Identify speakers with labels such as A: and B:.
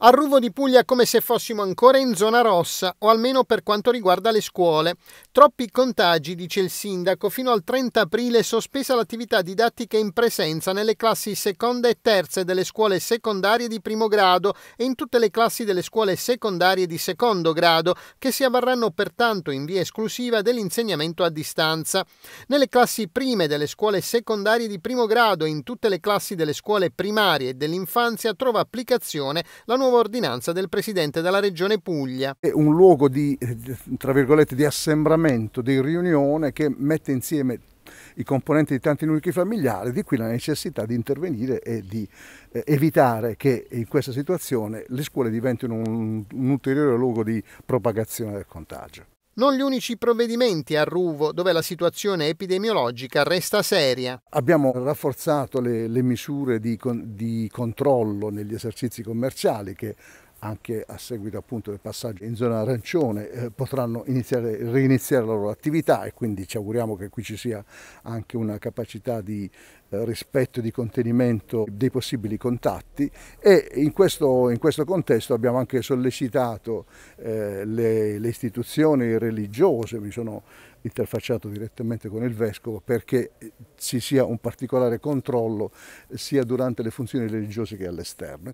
A: Arruvo di Puglia come se fossimo ancora in zona rossa, o almeno per quanto riguarda le scuole. Troppi contagi, dice il sindaco, fino al 30 aprile sospesa l'attività didattica in presenza nelle classi seconda e terze delle scuole secondarie di primo grado e in tutte le classi delle scuole secondarie di secondo grado, che si avvarranno pertanto in via esclusiva dell'insegnamento a distanza. Nelle classi prime delle scuole secondarie di primo grado e in tutte le classi delle scuole primarie e dell'infanzia trova applicazione la nuova nuova ordinanza del
B: presidente della regione Puglia. È un luogo di, tra virgolette, di assembramento, di riunione che mette insieme i componenti di tanti nuclei familiari, di qui la necessità di intervenire e di eh, evitare che in questa situazione le scuole diventino un, un ulteriore luogo di propagazione del contagio
A: non gli unici provvedimenti a Ruvo dove la situazione epidemiologica resta seria.
B: Abbiamo rafforzato le, le misure di, con, di controllo negli esercizi commerciali che anche a seguito appunto del passaggio in zona arancione eh, potranno iniziare, riniziare la loro attività e quindi ci auguriamo che qui ci sia anche una capacità di eh, rispetto e di contenimento dei possibili contatti e in questo, in questo contesto abbiamo anche sollecitato eh, le, le istituzioni religiose, mi sono interfacciato direttamente con il Vescovo perché ci sia un particolare controllo sia durante le funzioni religiose che all'esterno.